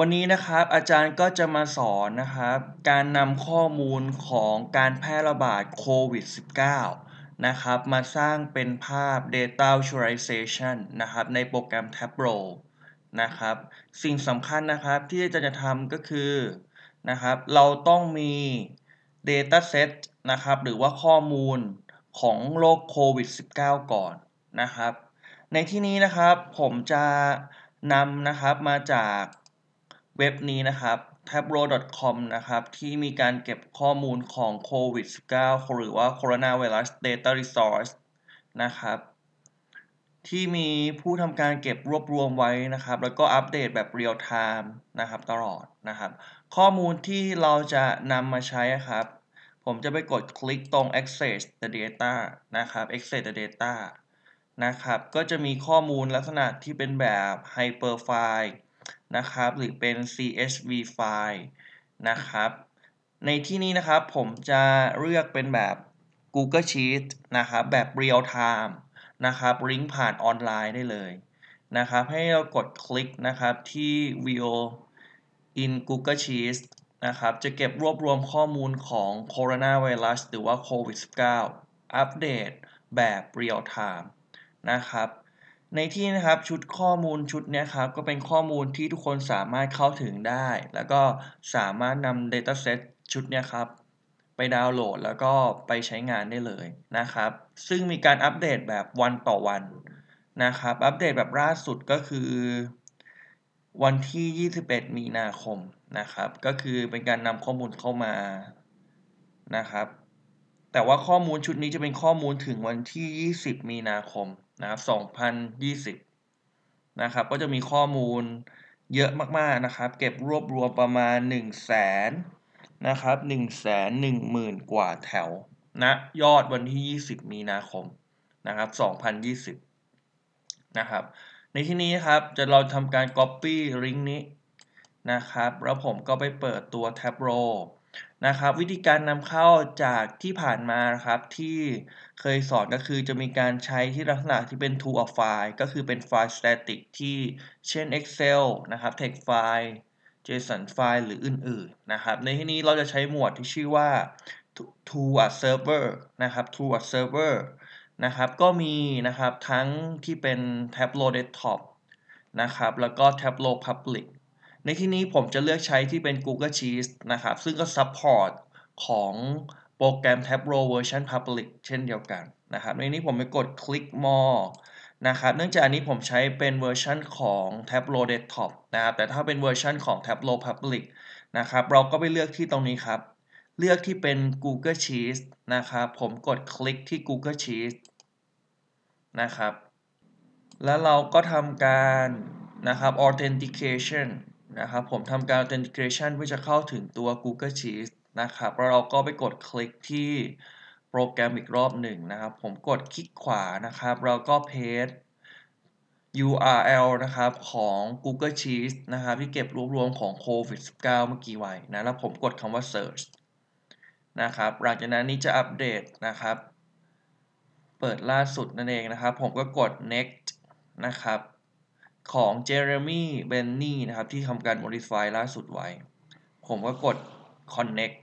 วันนี้นะครับ อาจารย์ก็จะมาสอนนะครับการนำข้อมูลของการแพร่ระบาดโควิด -19 นะครับ มาสร้างเป็นภาพ Data Visualization นะครับ ในโปรแกรม Tableau นะครับ สิ่งสำคัญนะครับที่อาจารย์จะทำก็คือนะครับ เราต้องมี Dataset นะครับ หรือว่าข้อมูลของโรคโควิด -19 ก่อนนะครับ ในที่นี้นะครับผมจะนำนะครับมาจากเว็บนี้นะครับ t a b l o c o m นะครับที่มีการเก็บข้อมูลของโควิด -19 หรือว่า coronavirus data resource นะครับที่มีผู้ทำการเก็บรวบรวมไว้นะครับ แล้วก็อัปเดตแบบเรียลไทม์นะครับตลอดนะครับ ข้อมูลที่เราจะนำมาใช้ครับ ผมจะไปกดคลิกตรง access the data นะครับ access the data นะครับก็จะมีข้อมูลลักษณะที่เป็นแบบ hyperfile นะครับหรือเป็น csv file นะครับในที่นี้นะครับผมจะเลือกเป็นแบบ Google Sheet นะครับแบบ Real Time นะครับลิงก์ผ่านออนไลน์ได้เลย นะครับ ให้เรากดคลิกนะครับที่ View in Google Sheets นะครับ จะเก็บรวบรวมข้อมูลของโคโรนาไวรัสหรือว่าโควิด -19 อัปเดตแบบ Real Time นะครับในที่นะครับชุดข้อมูลชุดนี้ครับก็เป็นข้อมูลที่ทุกคนสามารถเข้าถึงได้ แล้วก็สามารถนำ Dataset ชุดนี้ครับ ไปดาวน์โหลดแล้วก็ไปใช้งานได้เลยนะครับ ซึ่งมีการอัปเดตแบบวันต่อวันนะครับ อัปเดตแบบล่าสุดก็คือ วันที่ 21 มีนาคมนะครับก็คือเป็นการนำข้อมูลเข้ามานะครับ แต่ว่าข้อมูลชุดนี้จะเป็นข้อมูลถึงวันที่ 20 มีนาคมนะครับ2020 นะครับ ก็จะมีข้อมูลเยอะมากๆ นะครับ เก็บรวบรวมประมาณ 1 0 0 0 0แสนนะครับ1 1 0 0 0 0 กว่าแถวนะยอดวันที่ 20 มีนาคม นะครับ 2020 นะครับ ในที่นี้ครับ จะเราทำการ Copy ลิงก์นี้นะครับ แล้วผมก็ไปเปิดตัว t a b row นะครับวิธีการนำเข้าจากที่ผ่านมานครับที่เคยสอนก็คือจะมีการใช้ที่ลักษณะที่เป็น two of file ก็คือเป็นไฟล์ static ที่เช่น Excel นะครับ text file JSON file หรืออื่นๆนะครับในที่นี้เราจะใช้หมวดที่ชื่อว่า to a server นะครับ to a server นะครับก็มีนะครับทั้งที่เป็น Tableau desktop นะครับแล้วก็ Tableau public ในที่นี้ผมจะเลือกใช้ที่เป็น Google Sheets นะครับซึ่งก็ซัพพอร์ตของโปรแกรม Tableau Version Public เช่นเดียวกันนะครับในนี้ผมไปกดคลิก more นะครับเนื่องจากอันนี้ผมใช้เป็นเวอร์ชันของ Tableau Desktop นะครับแต่ถ้าเป็นเวอร์ชันของ Tableau Public นะครับเราก็ไปเลือกที่ตรงนี้ครับ เลือกที่เป็น Google Sheets นะครับผมกดคลิกที่ Google Sheets นะครับแล้วเราก็ทำการนะครับ authentication นะครับผมทำการ authentication เพื่อจะเข้าถึงตัว Google Sheets นะครับแล้วเราก็ไปกดคลิกที่โปรแกรมอีกรอบหนึ่งนะครับ ผมกดคลิกขวานะครับ เราก็เพจ URL นะครับของ Google Sheets นะครับที่เก็บรวบรวมของโควิด -19 เมื่อกี้ไว้นะแล้วผมกดคำว่า search นะครับ หลังจากนั้นนี้จะอัปเดตนะครับ เปิดล่าสุดนั่นเองนะครับ ผมก็กด next นะครับของเจเรมี่เบนนี่นะครับที่ทำการ modify ล่าสุดไว้ ผมก็กด connect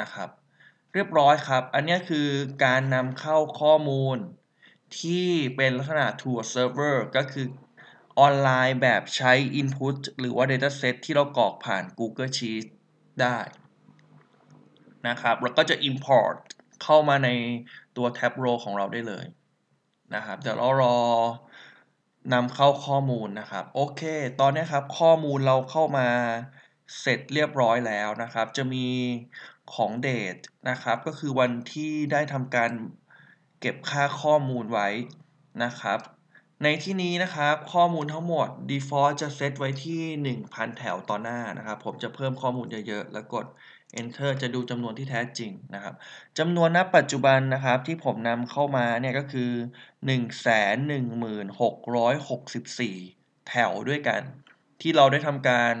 นะครับ เรียบร้อยครับ อันนี้คือการนำเข้าข้อมูล ที่เป็นลักษณะ to a server ก็คือออนไลน์แบบใช้ input หรือว่า dataset ที่เรากรอกผ่าน Google Sheets ได้นะครับ แล้วก็จะ import เข้ามาในตัว t a b row ของเราได้เลยนะครับเดี๋ยวเรารอนำเข้าข้อมูลนะครับโอเค ตอนนี้ครับข้อมูลเราเข้ามาเสร็จเรียบร้อยแล้วนะครับ จะมีของเดทนะครับ ก็คือวันที่ได้ทำการเก็บค่าข้อมูลไว้นะครับ ในที่นี้นะครับข้อมูลทั้งหมด default จะเซตไว้ที่ 1,000 แถวต่อหน้านะครับ ผมจะเพิ่มข้อมูลเยอะๆแล้วกด Enter จะดูจำนวนที่แท้จริงนะครับจำนวนณปัจจุบันนะครับ ที่ผมนำเข้ามาเนี่ยก็คือ 116,664 แถวด้วยกัน ที่เราได้ทำการ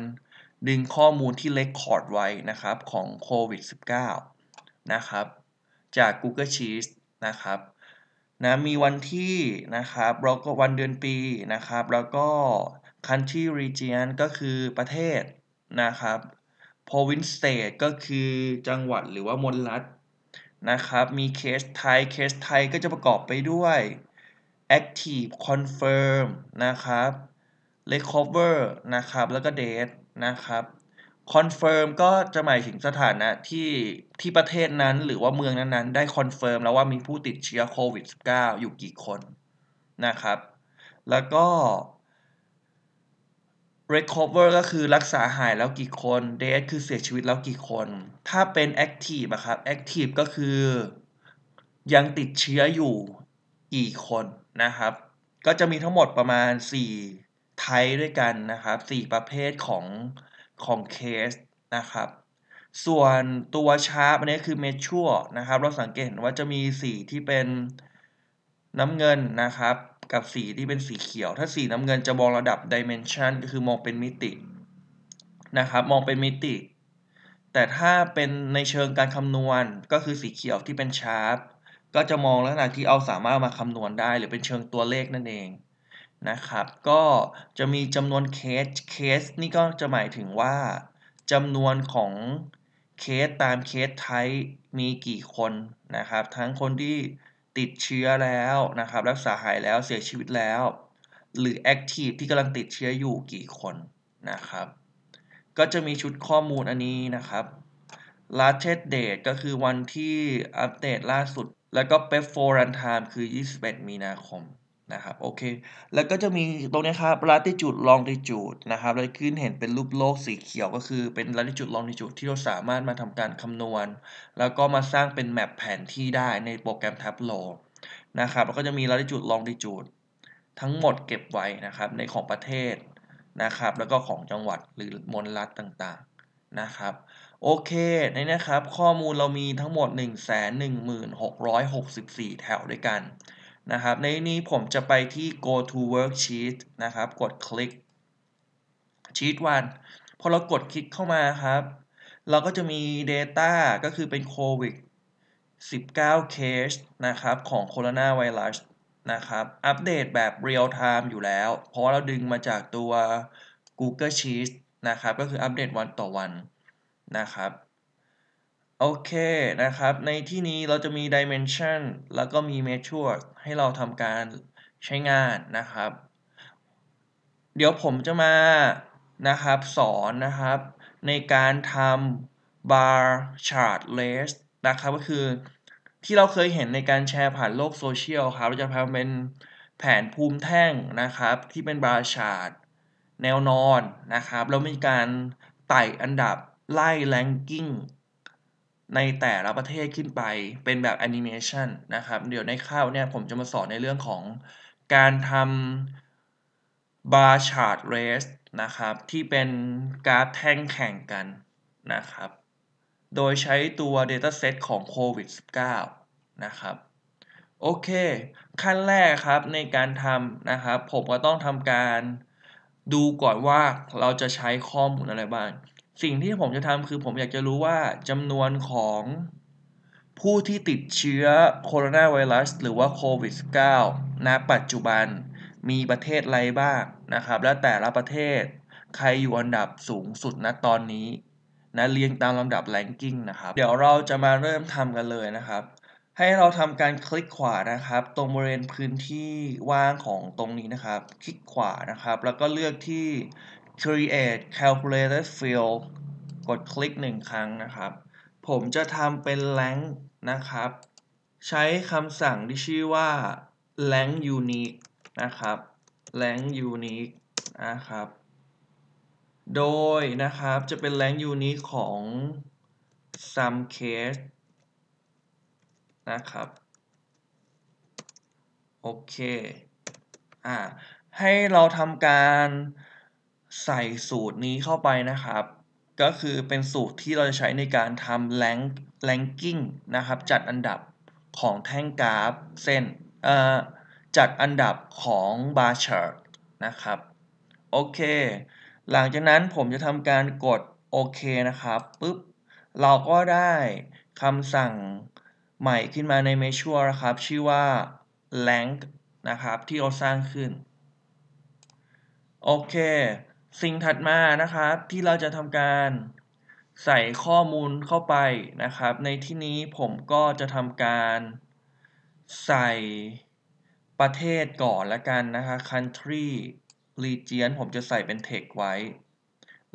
ดึงข้อมูลที่เล็กคอร์ดไว้นะครับของโควิด -19 นะครับ จาก Google Sheets นะครับนะมีวันที่นะครับแล้วก็วันเดือนปีนะครับ แล้วก็ country region ก็คือประเทศนะครับ province state ก็คือจังหวัดหรือว่ามณฑลนะครับ มี case type case type ก็จะประกอบไปด้วย active confirm นะครับ recover นะครับ แล้วก็ date นะครับ confirm ก็จะหมายถึงสถานะที่ที่ประเทศนั้นหรือว่าเมืองนั้นๆได้ confirm แล้วว่ามีผู้ติดเชื้อโควิด -19 อยู่กี่คนนะครับ แล้วก็ recover ก็คือรักษาหายแล้วกี่คน dead คือเสียชีวิตแล้วกี่คน ถ้าเป็น active อะครับ active ก็คือยังติดเชื้ออยู่กี่คนนะครับ ก็จะมีทั้งหมดประมาณ 4 ไทป์ด้วยกันนะครับ 4 ประเภทของ ของเคสนะครับ ส่วนตัวชาร์ปอันนี้คือ mature นะครับ เราสังเกตว่าจะมีสีที่เป็นน้ำเงินนะครับกับสีที่เป็นสีเขียว ถ้าสีน้ำเงินจะมองระดับดิเมนชันก็คือมองเป็นมิตินะครับ มองเป็นมิติ แต่ถ้าเป็นในเชิงการคำนวณก็คือสีเขียวที่เป็นชาร์ป ก็จะมองลักษณะที่เอาสามารถมาคำนวณได้หรือเป็นเชิงตัวเลขนั่นเองนะครับ ก็จะมีจำนวนเคสเคสนี่ก็จะหมายถึงว่าจำนวนของเคสตามเคสไทป์มีกี่คนนะครับ ทั้งคนที่ติดเชื้อแล้วนะครับรักษาหายแล้วเสียชีวิตแล้ว หรือแอคทีฟที่กำลังติดเชื้ออยู่กี่คนนะครับ ก็จะมีชุดข้อมูลอันนี้นะครับ latest date ก็คือวันที่อัปเดตล่าสุด แล้วก็ p e p f o r u n time คือ 21 มีนาคมนะครับโอเคแล้วก็จะมีตรงนี้ครับ latitude longitude นะครับเราขึ้นเห็นเป็นรูปโลกสีเขียวก็คือ เป็น latitude longitude ที่เราสามารถมาทำการคำนวณ แล้วก็มาสร้างเป็นแมปแผนที่ได้ในโปรแกรม Tableau นะครับแล้วก็จะมี latitude longitude ทั้งหมดเก็บไว้นะครับในของประเทศนะครับแล้วก็ของจังหวัดหรือมณฑลต่างๆนะครับโอเคในนะครับข้อมูลเรามีทั้งหมด116,664แถวด้วยกันนะครับ ในนี้ผมจะไปที่ go to worksheet นะครับ กดคลิก sheet 1พอเรากดคลิกเข้ามาครับ เราก็จะมี data ก็คือเป็นโควิด19 case นะครับ ของโคโรนาไวรัสนะครับ อัปเดตแบบ real time อยู่แล้ว เพราะเราดึงมาจากตัว Google Sheets นะครับ ก็คืออัปเดตวันต่อวันนะครับโอเค นะครับ ในที่นี้เราจะมี dimension แล้วก็มี measure ให้เราทำการใช้งานนะครับ เดี๋ยวผมจะมา นะครับ สอนนะครับ ในการทำ bar chart list นะครับ ก็คือที่เราเคยเห็นในการแชร์ผ่านโลกโซเชียลครับเราจะทำเป็นแผนภูมิแท่งนะครับ ที่เป็น bar chart แนวนอนนะครับแล้วมีการไต่อันดับไล่ ranking ในแต่ละประเทศขึ้นไปเป็นแบบแอนิเมชันนะครับเดี๋ยวในข้าวเนี่ย ผมจะมาสอนในเรื่องของการทำบาร์ชาร์ดเรสนะครับที่เป็นกราฟแท่งแข่งกันนะครับ โดยใช้ตัว Dataset ของโควิด -19 นะครับโอเค ขั้นแรกครับในการทำนะครับผมก็ต้องทำการดูก่อนว่าเราจะใช้ข้อมูลอะไรบ้างสิ่งที่ผมจะทำคือผมอยากจะรู้ว่าจำนวนของ ผู้ที่ติดเชื้อโคโรนาไวรัสหรือว่าโควิด -19 ณปัจจุบันมีประเทศอะไรบ้างนะครับ และแต่ละประเทศใครอยู่อันดับสูงสุดณตอนนี้ นะเรียงตามลำดับแลนกิ้งนะครับ เดี๋ยวเราจะมาเริ่มทำกันเลยนะครับ ให้เราทำการคลิกขวานะครับ ตรงบริเวณพื้นที่ว่างของตรงนี้นะครับ คลิกขวานะครับ แล้วก็เลือกที่ create calculated field กดคลิกหนึ่งครั้งนะครับ ผมจะทำเป็น l e n g t h นะครับ ใช้คำสั่งที่ชื่อว่า l e n g t h unique นะครับ l e n g t h unique นะครับ โดยนะครับ จะเป็น l e n g t h unique ของ s u m case นะครับ โอเค อ่าให้เราทำการใส่สูตรนี้เข้าไปนะครับ ก็คือเป็นสูตรที่เราจะใช้ในการทำแรงแรงกิ้งนะครับจัดอันดับของแท่งกราฟเส้นจัดอันดับของบาร์ชาร์ตนะครับ โอเค หลังจากนั้นผมจะทำการกดโอเคนะครับปุ๊บเราก็ได้คำสั่งใหม่ขึ้นมาในเมช u r e นะครับ ชื่อว่า l e n h นะครับ ที่เราสร้างขึ้น โอเคสิ่งถัดมา นะครับ ที่เราจะทำการใส่ข้อมูลเข้าไปนะครับ ในที่นี้ผมก็จะทำการใส่ประเทศก่อนละกัน นะคะ country region ผมจะใส่เป็น text ไว้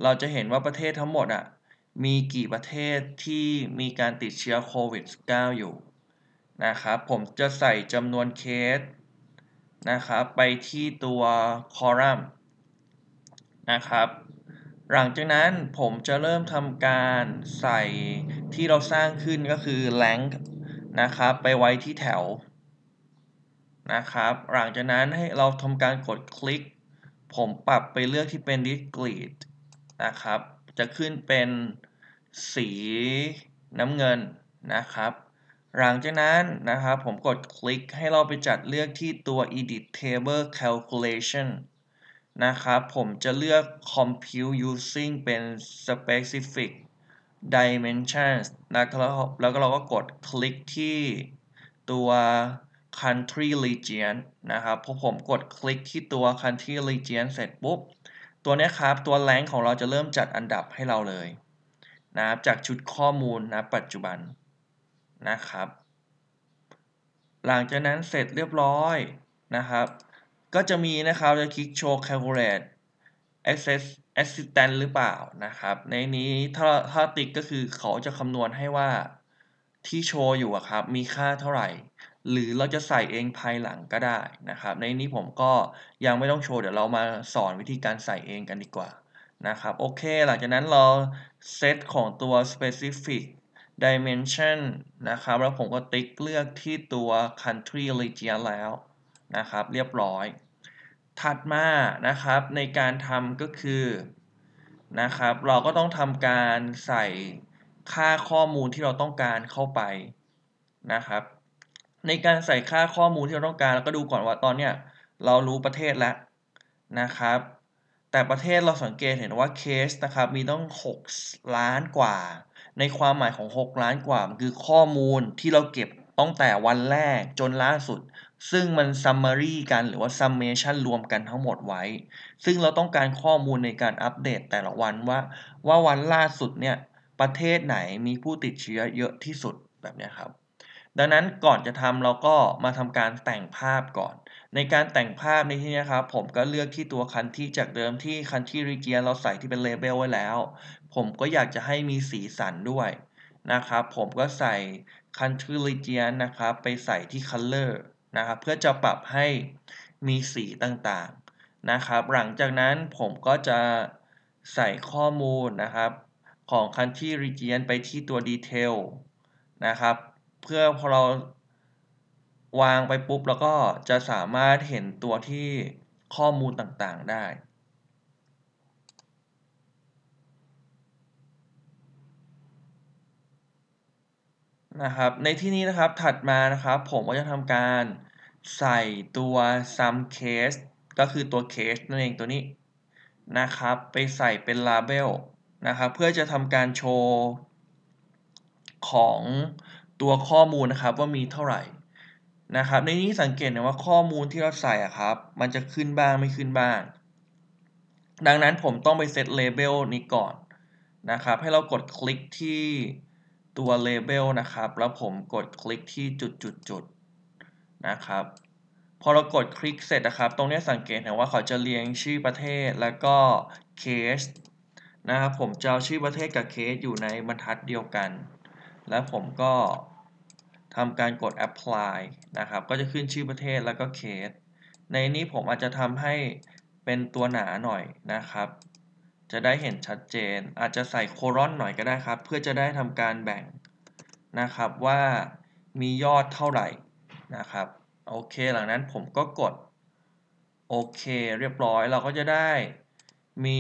เราจะเห็นว่าประเทศทั้งหมดอะ่ะ มีกี่ประเทศที่มีการติดเชื้อโควิด -19 อยู่ นะครับ ผมจะใส่จำนวนเคส นะครับ ไปที่ตัวคอลัมน์นะครับ หลังจากนั้นผมจะเริ่มทำการใส่ที่เราสร้างขึ้นก็คือ length นะครับไปไว้ที่แถวนะครับ หลังจากนั้นให้เราทำการกดคลิก ผมปรับไปเลือกที่เป็น discrete นะครับจะขึ้นเป็นสีน้ำเงินนะครับ หลังจากนั้นนะครับผมกดคลิกให้เราไปจัดเลือกที่ตัว edit table calculation นะครับผมจะเลือก compute using เป็น specific dimensions นะครับแล้วก็เราก็กดคลิกที่ตัว country region นะครับพอผมกดคลิกที่ตัว country region เสร็จปุ๊บตัวนี้ครับตัวแรงของเราจะเริ่มจัดอันดับให้เราเลย นะครับจากชุดข้อมูลนะปัจจุบันนะครับ หลังจากนั้นเสร็จเรียบร้อยนะครับก็จะมีนะครับ จะคลิกโชว์ calculate access assistant หรือเปล่านะครับ ในนี้ ถ้าถ้าติดก็คือเขาจะคำนวณให้ว่าที่โชว์อยู่ครับมีค่าเท่าไหร่ หรือเราจะใส่เองภายหลังก็ได้นะครับ ในนี้ผมก็ยังไม่ต้องโชว์ เดี๋ยวเรามาสอนวิธีการใส่เองกันดีกว่านะครับ โอเค หลังจากนั้นเราเซตของตัว specific dimension นะครับ แล้วผมก็ติ๊กเลือกที่ตัว country region แล้วนะครับเรียบร้อย ถัดมานะครับในการทำก็คือนะครับเราก็ต้องทำการใส่ค่าข้อมูลที่เราต้องการเข้าไปนะครับในการใส่ค่าข้อมูลที่เราต้องการเราก็ดูก่อนว่า ตอนเนี้ยเรารู้ประเทศแล้วนะครับ แต่ประเทศเราสังเกตเห็นว่าเคสนะครับมีต้อง 6 ล้านกว่าในความหมายของ 6 ล้านกว่ามันคือข้อมูลที่เราเก็บตั้งแต่วันแรกจนล่าสุดซึ่งมัน summary กันหรือว่า summation รวมกันทั้งหมดไว้ ซึ่งเราต้องการข้อมูลในการอัปเดตแต่ละวันว่าว่าวันล่าสุดเนี่ยประเทศไหนมีผู้ติดเชื้อเยอะที่สุดแบบนี้ครับ ดังนั้นก่อนจะทำเราก็มาทำการแต่งภาพก่อน ในการแต่งภาพในที่นี้ครับผมก็เลือกที่ตัวคันที่จากเดิมที่คันที่รีเกีย เราใส่ที่เป็นเลเบลไว้แล้ว ผมก็อยากจะให้มีสีสันด้วยนะครับผมก็ใส่คันที่รีเจียนะครับไปใส่ที่ Color นะครับเพื่อจะปรับให้มีสีต่างๆนะครับหลังจากนั้นผมก็จะใส่ข้อมูลนะครับ ของคันที่รีเจียนไปที่ตัวดีเทลนะครับเพื่อพอเราวางไปปุ๊บแล้วก็จะสามารถเห็นตัวที่ข้อมูลต่างๆได้นะครับในที่นี้นะครับถัดมานะครับผมก็จะทำการใส่ตัว sum case ก็คือตัว case นั่นเองตัวนี้นะครับไปใส่เป็น label นะครับเพื่อจะทำการโชว์ของตัวข้อมูลนะครับว่ามีเท่าไหร่นะครับในนี้สังเกตนะว่าข้อมูลที่เราใส่อะครับ มันจะขึ้นบ้างไม่ขึ้นบ้าง ดังนั้นผมต้องไปเซตเลเบลนี้ก่อนนะครับ ให้เรากดคลิกที่ตัว label นะครับ แล้วผมกดคลิกที่จุดจุดจุดนะครับ พอเรากดคลิกเสร็จนะครับ ตรงนี้สังเกตเห็นว่าเขาจะเรียงชื่อประเทศแล้วก็เคสนะครับผมจะเอาชื่อประเทศกับเคสอยู่ในบรรทัดเดียวกัน แล้วผมก็ทำการกด apply นะครับ ก็จะขึ้นชื่อประเทศแล้วก็เคสในนี้ผมอาจจะทำให้เป็นตัวหนาหน่อยนะครับจะได้เห็นชัดเจน อาจจะใส่โคลอนหน่อยก็ได้ครับ เพื่อจะได้ทำการแบ่งนะครับว่ามียอดเท่าไหร่นะครับ โอเค หลังนั้นผมก็กดโอเคเรียบร้อย เราก็จะได้มี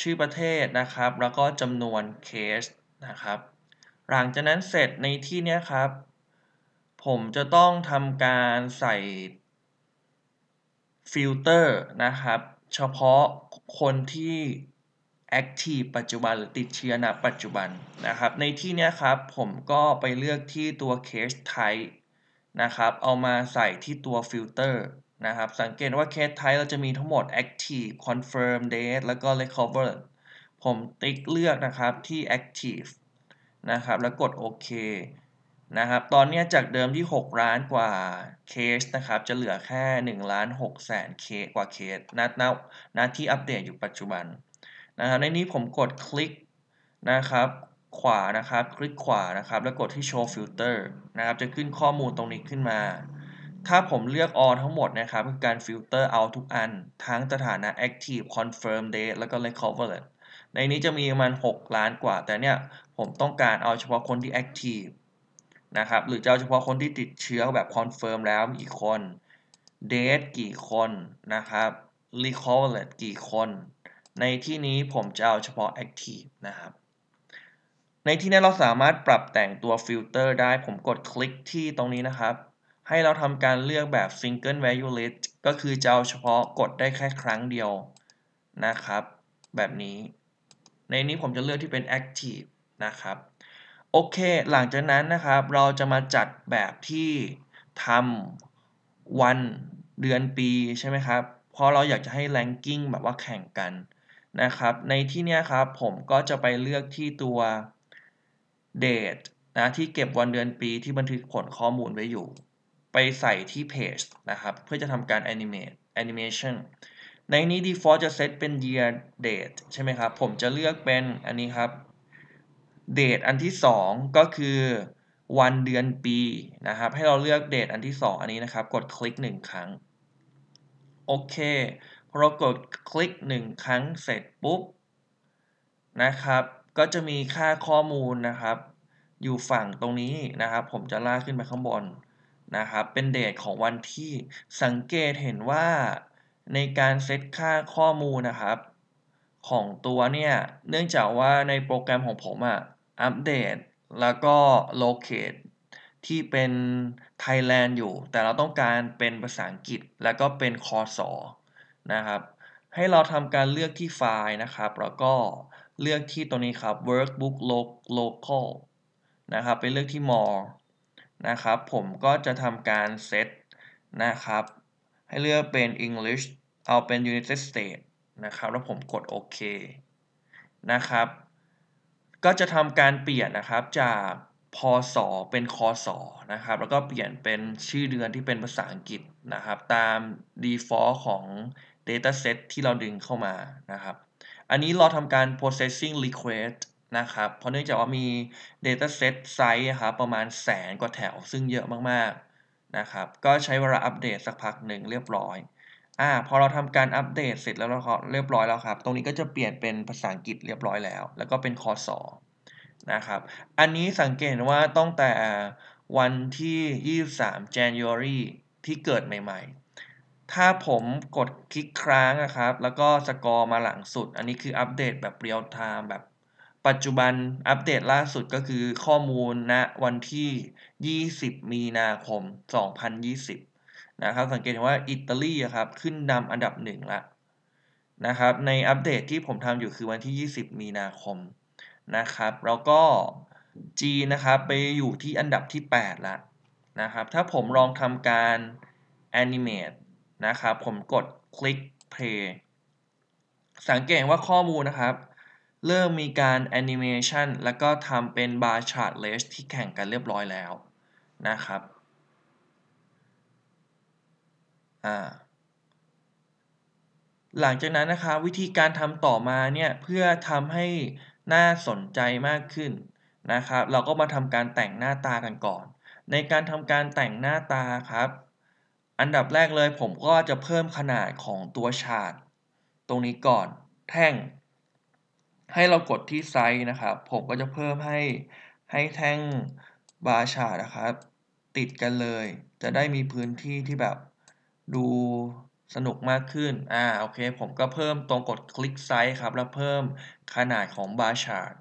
ชื่อประเทศนะครับ แล้วก็จำนวนเคสนะครับ หลังจากนั้นเสร็จในที่นี้ครับ ผมจะต้องทำการใส่ ฟิลเตอร์นะครับ เฉพาะคนที่ active ปัจจุบัน หรือติดเชื้อณปัจจุบันนะครับในที่นี้ครับผมก็ไปเลือกที่ตัว case type นะครับเอามาใส่ที่ตัว filter นะครับสังเกตว่า case type เราจะมีทั้งหมด active confirm date แล้วก็ recover ผมติ๊กเลือกนะครับที่ active นะครับแล้วกดโอเคนะครับตอนนี้จากเดิมที่6ล้านกว่าเคสนะครับจะเหลือแค่1ล้าน6แสนเคสกว่าเคสนัดนับนัดที่อัปเดตอยู่ปัจจุบันนะครับในนี้ผมกดคลิกนะครับขวานะครับคลิกขวานะครับ แล้วกดที่ show filter นะครับ จะขึ้นข้อมูลตรงนี้ขึ้นมา ถ้าผมเลือก all ทั้งหมดนะครับคือการฟิลเตอร์เอาทุกอัน ทั้งสถานะ active confirm date แล้วก็ recovered ในนี้จะมีประมาณ 6 ล้านกว่า แต่เนี่ยผมต้องการเอาเฉพาะคนที่ active นะครับหรือจะเอาเฉพาะคนที่ติดเชื้อแบบ confirm แล้วกี่คน date กี่คนนะครับ recovered กี่คนในที่นี้ผมจะเอาเฉพาะ Active นะครับ ในที่นี้เราสามารถปรับแต่งตัวฟิลเตอร์ได้ ผมกดคลิกที่ตรงนี้นะครับ ให้เราทำการเลือกแบบ Single Value List ก็คือจะเอาเฉพาะกดได้แค่ครั้งเดียวนะครับ แบบนี้ ในนี้ผมจะเลือกที่เป็น Active นะครับ โอเค หลังจากนั้นนะครับ เราจะมาจัดแบบที่ทำวัน เดือนปี ใช่ไหมครับ เพราะเราอยากจะให้แ a n กิ้งแบบว่าแข่งกันนะครับในที่นี้ครับผมก็จะไปเลือกที่ตัว date นะที่เก็บวันเดือนปีที่บันทึกผลข้อมูลไว้อยู่ ไปใส่ที่ page นะครับเพื่อจะทำการ animate animation ในนี้ default จะเซตเป็น year date ใช่ไหมครับผมจะเลือกเป็น อันนี้ครับ date อันที่ 2 ก็คือวันเดือนปีนะครับให้เราเลือกเดทอันที่ 2 อันนี้นะครับ กดคลิก 1 ครั้งโอเคเรากดคลิก 1 ครั้งเสร็จ ปุ๊บนะครับ ก็จะมีค่าข้อมูลนะครับ อยู่ฝั่งตรงนี้นะครับ ผมจะลากขึ้นไปข้างบนนะครับ เป็นเดทของวันที่สังเกตเห็นว่าในการเซตค่าข้อมูลนะครับ ของตัวเนี่ยเนื่องจากว่าในโปรแกรมของผมอะอัปเดตแล้วก็โลเคตที่เป็นไทยแลนด์อยู่ แต่เราต้องการเป็นภาษาอังกฤษ แล้วก็เป็นคอสอนะครับให้เราทำการเลือกที่ไฟล์นะครับแล้วก็เลือกที่ตัวนี้ครับ workbook local นะครับไปเลือกที่ more นะครับผมก็จะทำการเซตนะครับให้เลือกเป็น English เอาเป็น United States นะครับแล้วผมกดโอเคนะครับก็จะทำการเปลี่ยนนะครับจากพศเป็นคศนะครับแล้วก็เปลี่ยนเป็นชื่อเดือนที่เป็นภาษาอังกฤษนะครับ ตาม default ของ data set ที่เราดึงเข้ามานะครับ อันนี้เราทำการ processing request นะครับ เพราะเนื่องจากว่ามี data set size ครับประมาณแสนกว่าแถวซึ่งเยอะมากๆนะครับ ก็ใช้เวลาอัปเดตสักพักหนึ่งเรียบร้อย อ่า พอเราทำการอัปเดตเสร็จแล้วเราเรียบร้อยแล้วครับ ตรงนี้ก็จะเปลี่ยนเป็นภาษาอังกฤษเรียบร้อยแล้ว แล้วก็เป็นคอสอ นะครับ อันนี้สังเกตว่าตั้งแต่วันที่ 23 January ที่เกิดใหม่ๆถ้าผมกดคลิกครั้งนะครับ แล้วก็สกอร์มาหลังสุด อันนี้คืออัปเดตแบบเรียลไทม์แบบ ปัจจุบันอัปเดตล่าสุดก็คือข้อมูลณนะวันที่ 20 มีนาคม 2020นะครับ สังเกตเห็นว่าอิตาลีครับขึ้นนำอันดับหนึ่งละนะครับ ในอัปเดตที่ผมทำอยู่คือวันที่ 20 มีนาคมนะครับ แล้วก็จีนะครับไปอยู่ที่อันดับที่8ละนะครับ ถ้าผมลองทำการ animate นะครับผมกดคลิก play สังเกตว่าข้อมูลนะครับเริ่มมีการแอนิเมชันแล้วก็ทำเป็นบาร์ชาร์ตเลสที่แข่งกันเรียบร้อยแล้วนะครับหลังจากนั้นนะครับวิธีการทำต่อมาเนี่ยเพื่อทำให้น่าสนใจมากขึ้นนะครับ เราก็มาทำการแต่งหน้าตากันก่อน ในการทำการแต่งหน้าตาครับอันดับแรกเลยผมก็จะเพิ่มขนาดของตัวฉากตรงนี้ก่อนแท่ง ให้เรากดที่ไซส์นะครับ ผมก็จะเพิ่มให้ให้แท่งบาร์ชาร์ดนะครับติดกันเลย จะได้มีพื้นที่ที่แบบ ดูสนุกมากขึ้นอ่าโอเคผมก็เพิ่มตรงกดคลิกไซส์ครับแล้วเพิ่มขนาดของบาร์ชาร์ด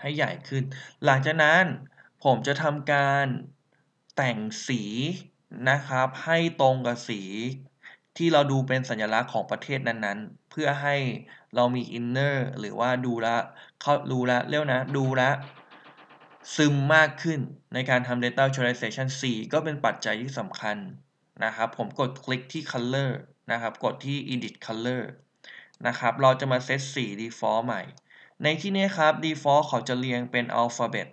ให้ใหญ่ขึ้น หลังจากนั้นผมจะทำการแต่งสีนะครับให้ตรงกับสีที่เราดูเป็นสัญลักษณ์ของประเทศนั้นๆ เพื่อให้เรามีอินเนอร์หรือว่าดูละเขาดูละเรียกนะดูละซึมมากขึ้นในการทำ Data Visualization 4 ก็เป็นปัจจัยที่สำคัญนะครับผมกดคลิกที่ Color นะครับกดที่ Edit Color นะครับเราจะมาเซตสี Default ใหม่ ในที่นี้ครับ Default เขาจะเรียงเป็น Alphabet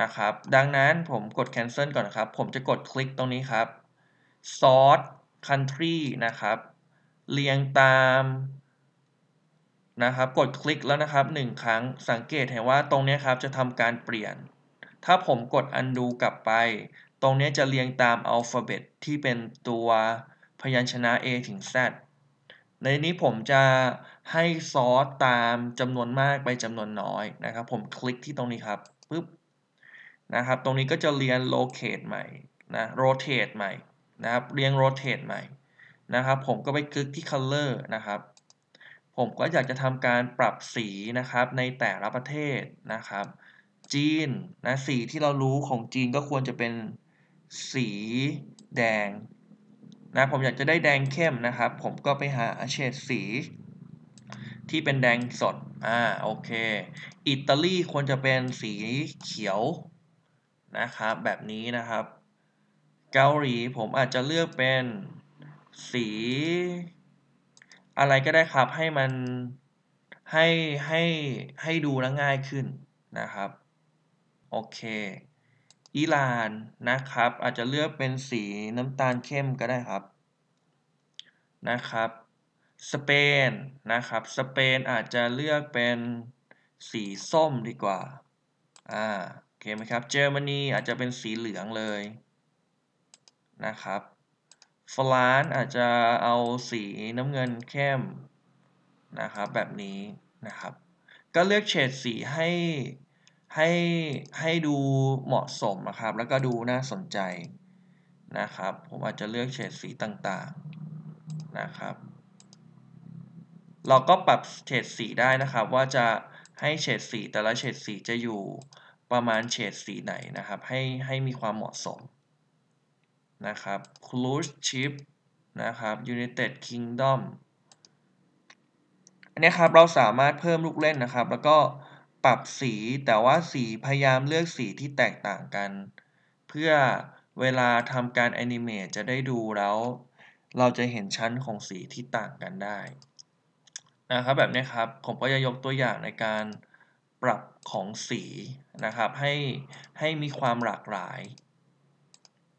นะครับดังนั้นผมกด cancel ก่อนครับ ผมจะกดคลิกตรงนี้ครับ sort country นะครับ เรียงตามนะครับกดคลิกแล้วนะครับ 1 ครั้งสังเกตเห็นว่าตรงนี้ครับจะทำการเปลี่ยน ถ้าผมกด undo กลับไป ตรงนี้จะเรียงตามอัลฟาเบตที่เป็นตัวพยัญชนะ A ถึง Z ในนี้ผมจะให้ซอสตามจำนวนมากไปจำนวนน้อยนะครับผมคลิกที่ตรงนี้ครับปึ๊บนะครับ ตรงนี้ก็จะเรียน locate ใหม่นะ rotate ใหม่นะครับเรียง rotate ใหม่นะครับผมก็ไปคลิกที่ color นะครับผมก็อยากจะทำการปรับสีนะครับในแต่ละประเทศนะครับ จีนนะสีที่เรารู้ของจีนก็ควรจะเป็นสีแดงนะผมอยากจะได้แดงเข้มนะครับ ผมก็ไปหาเฉดสีที่เป็นแดงสดอ่าโอเคอิตาลีควรจะเป็นสีเขียวนะครับแบบนี้นะครับเกาหลีผมอาจจะเลือกเป็นสี อะไรก็ได้ครับ ให้มันให้ให้ให้ดูง่ายขึ้นนะครับโอเคอิหร่านนะครับ อาจจะเลือกเป็นสีน้ำตาลเข้มก็ได้ครับนะครับ สเปนนะครับ สเปนอาจจะเลือกเป็นสีส้มดีกว่าอ่าเคไหมครับเยอรมนีอาจจะเป็นสีเหลืองเลยนะครับ ฟรานอาจจะเอาสีน้ำเงินเข้มนะครับแบบนี้นะครับ ก็เลือกเฉดสีให้ให้ให้ดูเหมาะสมนะครับแล้วก็ดูน่าสนใจนะครับผมอาจจะเลือกเฉดสีต่างๆนะครับ เราก็ปรับเฉดสีได้นะครับ ว่าจะให้เฉดสีแต่ละเฉดสีจะอยู่ประมาณเฉดสีไหนนะครับให้ให้มีความเหมาะสมนะครับ c l o s e Ship นะครับ United Kingdom อันนี้ครับเราสามารถเพิ่มลูกเล่นนะครับ แล้วก็ปรับสีแต่ว่าสีพยายามเลือกสีที่แตกต่างกัน เพื่อเวลาทำการแอนิเมตจะได้ดูแล้ว เราจะเห็นชั้นของสีที่ต่างกันได้นะครับแบบนี้ครับผมก็จะยกตัวอย่างในการปรับของสีนะครับให้ให้มีความหลากหลาย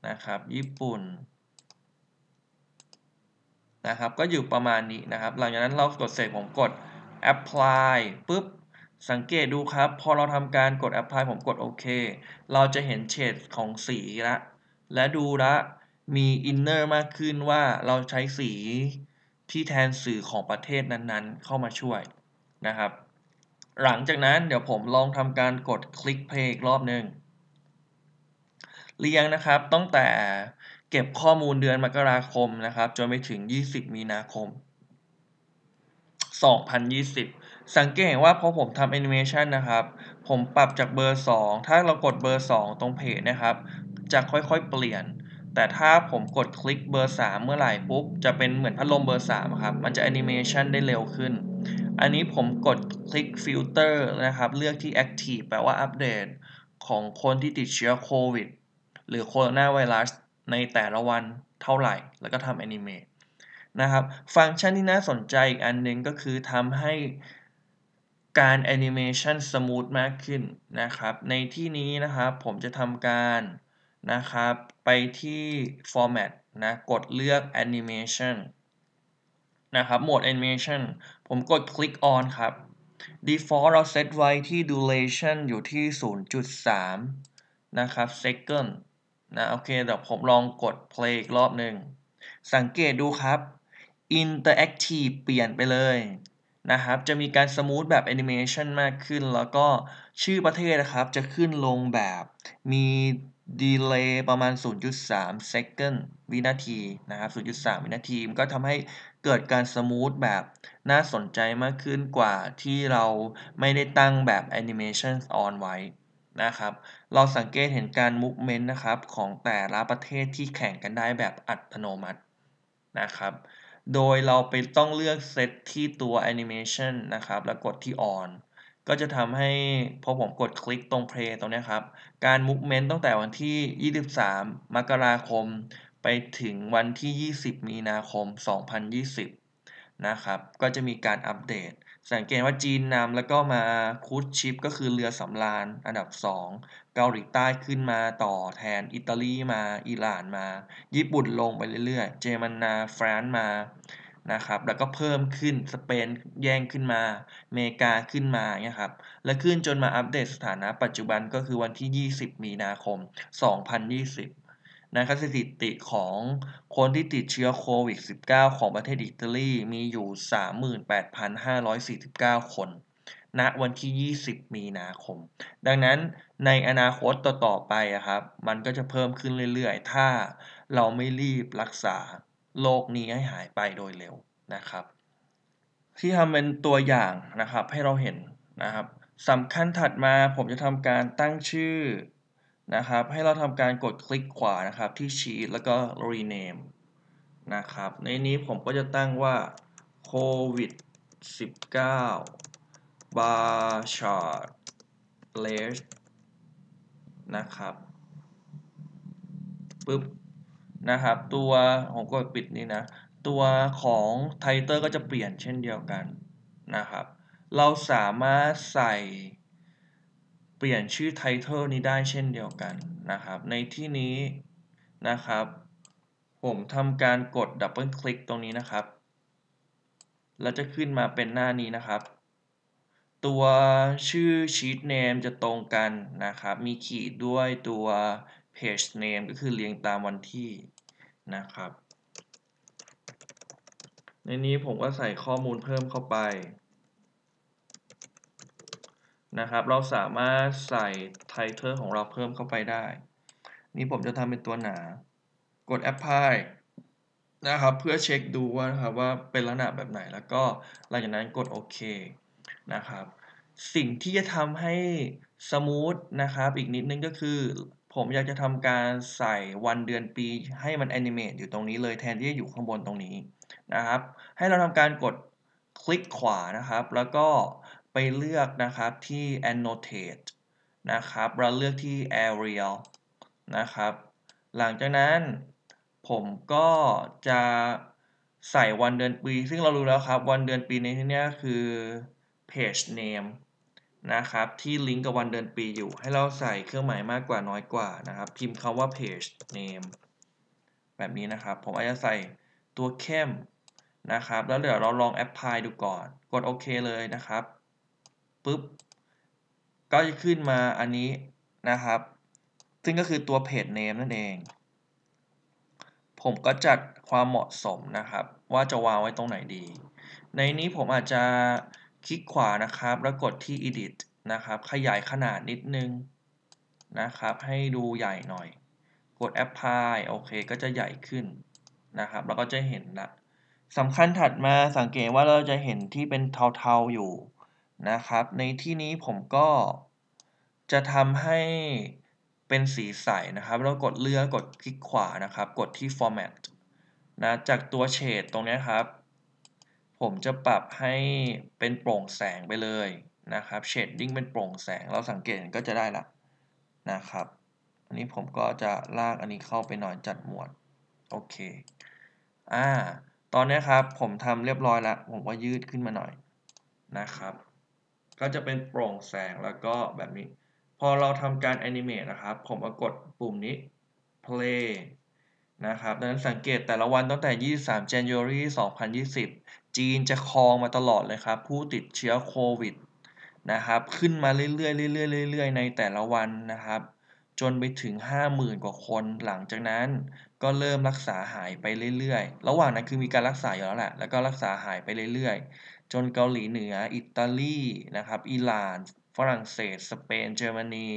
นะครับ ญี่ปุ่นนะครับก็อยู่ประมาณนี้นะครับหลังจากนั้นเรากดเสร็จผมกด apply ปุ๊บสังเกตดูครับ พอเราทำการกด apply ผมกดโอเคเราจะเห็นเฉดของสีละและดูละมี inner มากขึ้นว่าเราใช้สีที่แทนสื่อของประเทศนั้นๆ เข้ามาช่วยนะครับหลังจากนั้นเดี๋ยวผมลองทำการกดคลิกเพลงอีกรอบหนึ่งเรียงนะครับตั้งแต่เก็บข้อมูลเดือนมกราคมนะครับจนไปถึง 20 มีนาคม 2020 สังเกตว่าพอผมทำแอนิเมชันนะครับ ผมปรับจากเบอร์ 2 ถ้าเรากดเบอร์ 2 ตรงเพจนะครับ จะค่อยๆเปลี่ยน แต่ถ้าผมกดคลิกเบอร์ 3 เมื่อไหร่ปุ๊บจะเป็นเหมือนพัดลมเบอร์3ครับมันจะแอนิเมชันได้เร็วขึ้นอันนี้ผมกดคลิกฟิลเตอร์นะครับ เลือกที่ Active แปลว่าอัปเดตของคนที่ติดเชื้อโควิดหรือโคโรนาไวรัสในแต่ละวันเท่าไหร่ แล้วก็ทำแอนิเมตนะครับ ฟังก์ชันที่น่าสนใจอีกอันหนึ่งก็คือทำให้การแอนิเมชันสมูทมากขึ้นนะครับ ในที่นี้นะครับผมจะทำการนะครับไปที่ Format นะกดเลือก Animation นะครับโหมด animation ผมกดคลิก on ครับ default เราเซตไว้ที่ duration อยู่ที่ 0.3นะครับ second นะโอเคเดี๋ยวผมลองกด play อีกรอบหนึ่ง สังเกตดูครับ interactive เปลี่ยนไปเลยนะครับจะมีการสมูทแบบ animation มากขึ้นแล้วก็ชื่อประเทศนะครับ จะขึ้นลงแบบมีด e เลย์ประมาณ 0.3 second วินาทีนะครับ0.3 วินาที มันก็ทำให้เกิดการสมูทแบบน่าสนใจมากขึ้นกว่าที่เราไม่ได้ตั้งแบบ animation on ไว้นะครับ เราสังเกตเห็นการ movement นะครับของแต่ละประเทศที่แข่งกันได้แบบอัตโนมัตินะครับ โดยเราไปต้องเลือกเซตที่ตัว animation นะครับแล้วกดที่ on ก็จะทำให้พอผมกดคลิกตรง play ตรงนี้ครับการ movement ตั้งแต่วันที่ 23 มกราคมไปถึงวันที่ 20 มีนาคม 2020นะครับ ก็จะมีการอัปเดต สังเกตว่าจีนนำแล้วก็มาคูดชิป ก็คือเรือสำราญอันดับ 2 เกาหลีใต้ขึ้นมาต่อแทนอิตาลีมา อิหร่านมา ญี่ปุ่นลงไปเรื่อยๆเจมันนาฟรนซ์มา นะครับ แล้วก็เพิ่มขึ้น สเปนแย่งขึ้นมาเมกาขึ้นมาเนี่ยครับ และขึ้นจนมาอัปเดตสถานะปัจจุบันก็คือวันที่ 20 มีนาคม 2020นะครับสถิติของคนที่ติดเชื้อโควิด -19 ของประเทศอิตาลีมีอยู่ 38,549 คน ณวันที่ 20 มีนาคม ดังนั้นในอนาคตต่อๆไปครับ มันก็จะเพิ่มขึ้นเรื่อยๆ ถ้าเราไม่รีบรักษาโรคนี้ให้หายไปโดยเร็วนะครับ ที่ทำเป็นตัวอย่างนะครับให้เราเห็นนะครับสำคัญถัดมาผมจะทำการตั้งชื่อนะครับให้เราทำการกดคลิกขวานะครับที่ sheet แล้วก็ rename นะครับ ในนี้ผมก็จะตั้งว่า covid 19 bar chart list นะครับปึ๊บนะครับตัวผมกดปิดนี่นะ ตัวของไทเตอร์ก็จะเปลี่ยนเช่นเดียวกันนะครับ เราสามารถใส่เปลี่ยนชื่อไทเทลนี้ได้เช่นเดียวกันนะครับ ในที่นี้นะครับ ผมทำการกดดับเบิลคลิกตรงนี้นะครับแล้วจะขึ้นมาเป็นหน้านี้นะครับ ตัวชื่อชีตเนมจะตรงกันนะครับ มีขีดด้วยตัวเพจเนมก็คือเรียงตามวันที่นะครับ ในนี้ผมก็ใส่ข้อมูลเพิ่มเข้าไปนะครับเราสามารถใส่ไทเทอร์ของเราเพิ่มเข้าไปได้ นี่ผมจะทำเป็นตัวหนา กด apply นะครับเพื่อเช็คดูว่านะครับว่าเป็นลักษณะแบบไหนแล้วก็หลังจากนั้นกดโอเคนะครับสิ่งที่จะทำให้สมูทนะครับอีกนิดนึงก็คือ ผมอยากจะทำการใส่วันเดือนปีให้มันแอนิเมตอยู่ตรงนี้เลยแทนที่จะอยู่ข้างบนตรงนี้นะครับ ให้เราทำการกดคลิกขวานะครับ แล้วก็ไปเลือกนะครับที่ annotate นะครับ เราเลือกที่ Arial นะครับ หลังจากนั้นผมก็จะใส่วันเดือนปี ซึ่งเรารู้แล้วครับวันเดือนปีในที่นี้คือ page name นะครับ ที่ลิงก์กับวันเดือนปีอยู่ ให้เราใส่เครื่องหมายมากกว่าน้อยกว่านะครับพิมพ์คาว่า page name แบบนี้นะครับ ผมอาจจะใส่ตัวเข้มนะครับ แล้วเดี๋ยวเราลอง apply ดูก่อน กดโอเคเลยนะครับปุ๊บก็จะขึ้นมาอันนี้นะครับ ซึ่งก็คือตัวเพจเนมนั่นเอง ผมก็จัดความเหมาะสมนะครับ ว่าจะวางไว้ตรงไหนดี ในนี้ผมอาจจะคลิกขวานะครับ แล้วกดที่ edit นะครับ ขยายขนาดนิดนึงนะครับให้ดูใหญ่หน่อย กด apply โอเค ก็จะใหญ่ขึ้นนะครับ แล้วก็จะเห็นละสำคัญถัดมาสังเกตว่าเราจะเห็นที่เป็นเทาๆอยู่นะครับในที่นี้ผมก็จะทำให้เป็นสีใสนะครับแล้วกดเลือกกดคลิกขวานะครับ กดที่ format นะจากตัวเฉดตรงนี้ครับ ผมจะปรับให้เป็นโปร่งแสงไปเลยนะครับเฉดยิ่งเป็นโปร่งแสงเราสังเกตก็จะได้ละนะครับอันนี้ผมก็จะลากอันนี้เข้าไปหน่อยจัดหมวดโอเคอ่าตอนนี้ครับผมทำเรียบร้อยแล้ว ผมก็ยืดขึ้นมาหน่อยนะครับก็จะเป็นโปร่งแสงแล้วก็แบบนี้ พอเราทำการแอนิเมตนะครับผมเากดปุ่มนี้ play นะครับดังนั้นสังเกตแต่ละวันตั้งแต่ 23 January 2020 จีนจะคลองมาตลอดเลยครับ ผู้ติดเชื้อโควิดนะครับขึ้นมาเรื่อยๆเรื่อยๆเรื่อยๆ ในแต่ละวันนะครับ จนไปถึง 50,000 กว่าคนหลังจากนั้นก็เริ่มรักษาหายไปเรื่อยๆ ระหว่างนั้นคือมีการรักษาอยู่แล้วแหละ แล้วก็รักษาหายไปเรื่อยจน เกาหลีเหนืออิตาลี นะครับ อิหร่าน ฝรั่งเศส สเปน เยอรมนี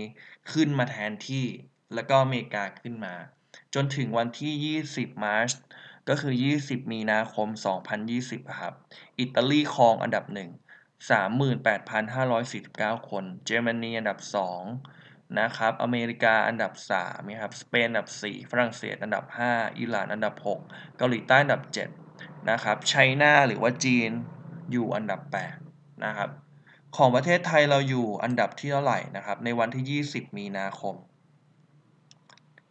ขึ้นมาแทนที่ แล้วก็อเมริกาขึ้นมา จนถึงวันที่ 20มาร์ช ก็คือ 20 มีนาคม 2020ครับ อิตาลีครองอันดับ 1 38,549คน เยอรมนีอันดับ2นะครับ อเมริกาอันดับ3นะครับ สเปนอันดับ4ฝรั่งเศสอันดับ 5อิหร่านอันดับ 6 เกาหลีใต้อันดับ7นะครับ ไชน่าหรือว่าจีนอยู่อันดับ 8 นะครับของประเทศไทยเราอยู่อันดับที่เท่าไหร่นะครับในวันที่ 20 มีนาคม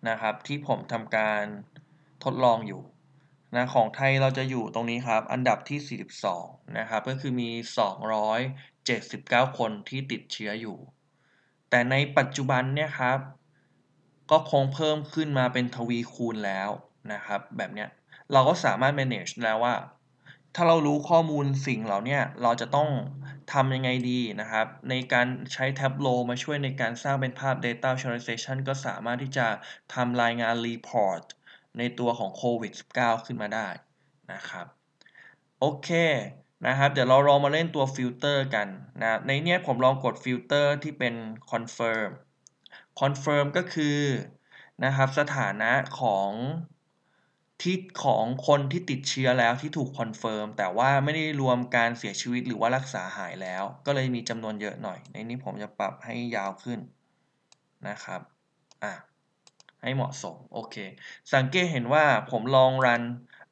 นะครับ ที่ผมทำการทดลองอยู่นะของไทยเราจะอยู่ตรงนี้ครับ อันดับที่ 42 นะครับก็คือมี 279 คนที่ติดเชื้ออยู่ แต่ในปัจจุบันเนี่ยครับ ก็คงเพิ่มขึ้นมาเป็นทวีคูณแล้วนะครับ แบบเนี้ยเราก็สามารถ manage แล้วว่าถ้าเรารู้ข้อมูลสิ่งเหล่านี้ เราจะต้องทำยังไงดีนะครับ ในการใช้ Tableau มาช่วยในการสร้างเป็นภาพ Data Visualization ก็สามารถที่จะทำรายงาน Report ในตัวของโควิด -19 ขึ้นมาได้นะครับโอเคนะครับ เดี๋ยวเราลองมาเล่นตัวฟิลเตอร์กันนะในนี้ผมลองกดฟิลเตอร์ที่เป็น Confirm Confirm ก็คือนะครับสถานะของที่ของคนที่ติดเชื้อแล้วที่ถูกคอนเฟิร์มแต่ว่าไม่ได้รวมการเสียชีวิตหรือว่ารักษาหายแล้ว ก็เลยมีจำนวนเยอะหน่อย ในนี้ผมจะปรับให้ยาวขึ้นนะครับอ่ะให้เหมาะสมโอเค สังเกตเห็นว่าผมลองรัน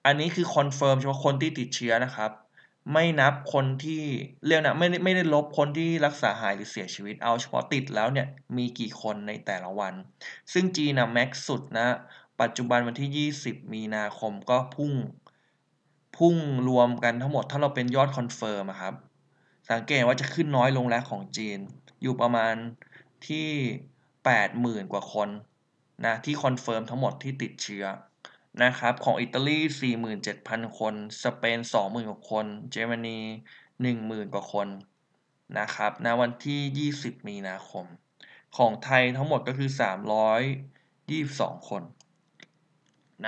อันนี้คือคอนเฟิร์มเฉพาะคนที่ติดเชื้อนะครับ ไม่นับคนที่เรียกนะไม่ได้ไม่ได้ลบคนที่รักษาหายหรือเสียชีวิตเอาเฉพาะติดแล้วเนี่ยมีกี่คนในแต่ละวัน ซึ่งจีนะแม็กสุดนะปัจจุบันวันที่ 20 มีนาคมก็พุ่ง พุ่งรวมกันทั้งหมดถ้าเราเป็นยอดคอนเฟิร์มครับสังเกตว่าจะขึ้นน้อยลงแล้วของจีน อยู่ประมาณที่ 80,000 กว่าคนนะที่คอนเฟิร์มทั้งหมดที่ติดเชื้อนะครับของอิตาลี47,000 คน สเปน 20,000 กว่าคนเยอรมนี 10,000 กว่าคนนะครับณนะวันที่ 20 มีนาคม ของไทยทั้งหมดก็คือ 322 คน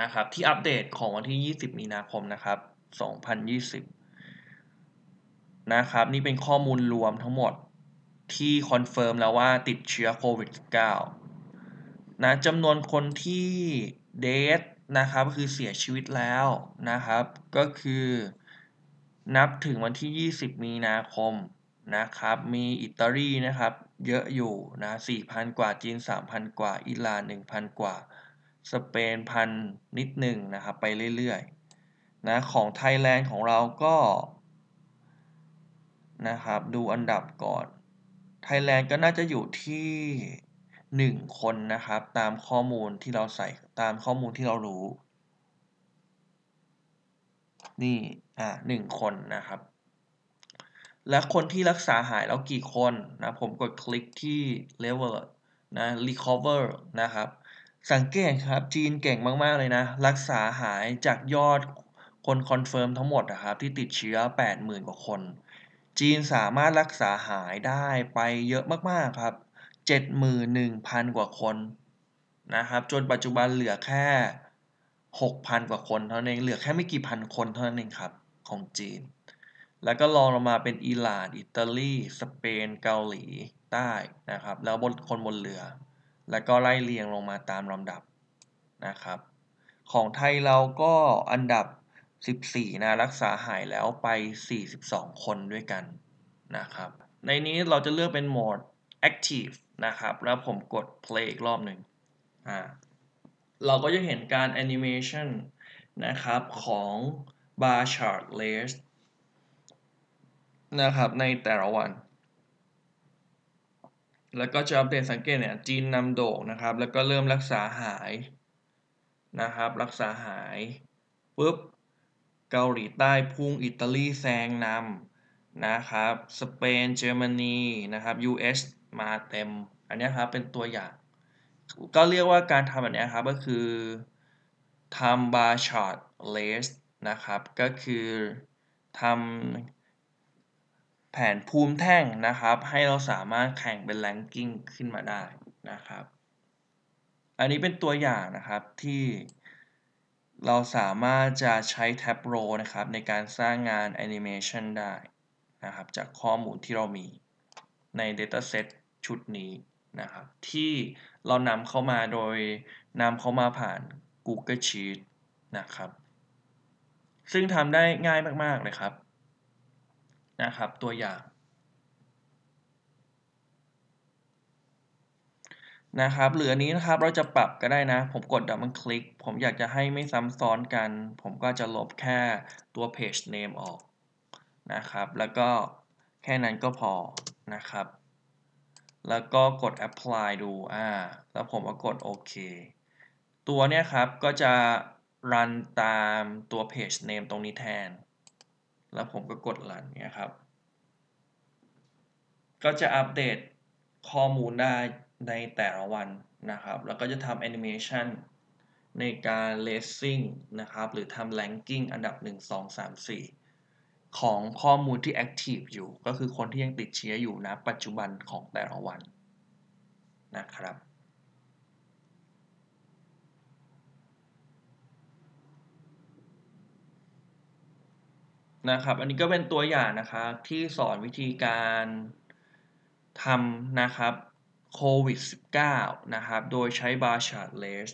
นะครับที่อัปเดตของวันที่ 20 มีนาคมนะครับ2020นะครับนี่เป็นข้อมูลรวมทั้งหมดที่คอนเฟิร์มแล้วว่าติดเชื้อโควิด -19 นะจำนวนคนที่เดทนะครับคือเสียชีวิตแล้วนะครับก็คือ นับถึงวันที่ 20 มีนาคมนะครับมีอิตาลีนะครับเยอะอยู่นะ4,000 กว่าจีน 3,000 กว่า อิหร่าน1,000 กว่าสเปนพันนิดหนึ่งนะครับไปเรื่อยๆนะของไทยแลนด์ของเราก็ นะครับ ดูอันดับก่อนไทยแลนด์ก็น่าจะอยู่ที่ 1 คนนะครับ ตามข้อมูลที่เราใส่ตามข้อมูลที่เรารู้ นี่อ่ะหนึ่งคนนะครับ และคนที่รักษาหายแล้วกี่คนนะ ผมกดคลิกที่ level นะ recover นะครับสังเกตครับจีนเก่งมากๆเลยนะรักษาหายจากยอดคนคอนเฟิร์มทั้งหมดนะครับที่ติดเชื้อ 80,000 กว่าคน จีนสามารถรักษาหายได้ไปเยอะมากๆครับ 71,000 กว่าคนนะครับจนปัจจุบันเหลือแค่ 6,000 กว่าคนเท่านั้นเองเหลือแค่ไม่กี่พันคนเท่านั้นเองครับของจีน แล้วก็ลองลงมาเป็นอิหร่านอิตาลีสเปนเกาหลีใต้นะครับแล้วบนคนบนเรือแล้วก็ไล่เรียงลงมาตามลำดับนะครับ ของไทยเราก็อันดับ 14 นะรักษาหายแล้วไป 42 คนด้วยกันนะครับ ในนี้เราจะเลือกเป็นโหมด active นะครับแล้วผมกด play อีกรอบหนึ่งอ่าเราก็จะเห็นการ animation นะครับของ bar chart l a y e r s นะครับในแต่ละวันแล้วก็จะอัปเดตสังเกตเนี่ยจีนนำโด่งนะครับแล้วก็เริ่มรักษาหายนะครับรักษาหายปุ๊บเกาหลีใต้พุ่งอิตาลีแซงนำนะครับสเปนเยอรมนีนะครับ US มาเต็มอันนี้ครับเป็นตัวอย่าง ก็เรียกว่าการทำแบบนี้ครับก็คือทำบาร์ชาร์ตเลสนะครับก็คือทำแผนภูมิแท่งนะครับให้เราสามารถแข่งเป็นแลนกิ้งขึ้นมาได้นะครับ อันนี้เป็นตัวอย่างนะครับที่เราสามารถจะใช้แท็บโรนะครับในการสร้างงานแอนิเมชันได้นะครับ จากข้อมูลที่เรามีใน Dataset ชุดนี้นะครับ ที่เรานำเข้ามาโดยนำเข้ามาผ่าน Google Sheet นะครับ ซึ่งทำได้ง่ายมากๆเลยครับนะครับ ตัวอย่างนะครับหรืออันนี้นะครับเราจะปรับก็ได้นะ ผมกดดับมันคลิก ผมอยากจะให้ไม่ซ้ำซ้อนกัน ผมก็จะลบแค่ตัว page name ออก นะครับ แล้วก็แค่นั้นก็พอนะครับ แล้วก็กด apply ดูอ่าแล้วผมก็กดโอเคตัวเนี้ยครับก็จะ รันตามตัว page name ตรงนี้แทนแล้วผมก็กดรันเนี่ยครับ ก็จะอัปเดตข้อมูลได้ในแต่ละวันนะครับ แล้วก็จะทำแอนิเมชันในการเลสซิ่งนะครับ หรือทำแลนกิ้งอันดับ 1 2 3 4 ของข้อมูลที่แอคทีฟอยู่ ก็คือคนที่ยังติดเชื้ออยู่นะ ปัจจุบันของแต่ละวันนะครับนะครับ อันนี้ก็เป็นตัวอย่างนะครับที่สอนวิธีการทำนะครับโควิด -19 นะครับโดยใช้บาร์ชาร์ดเลส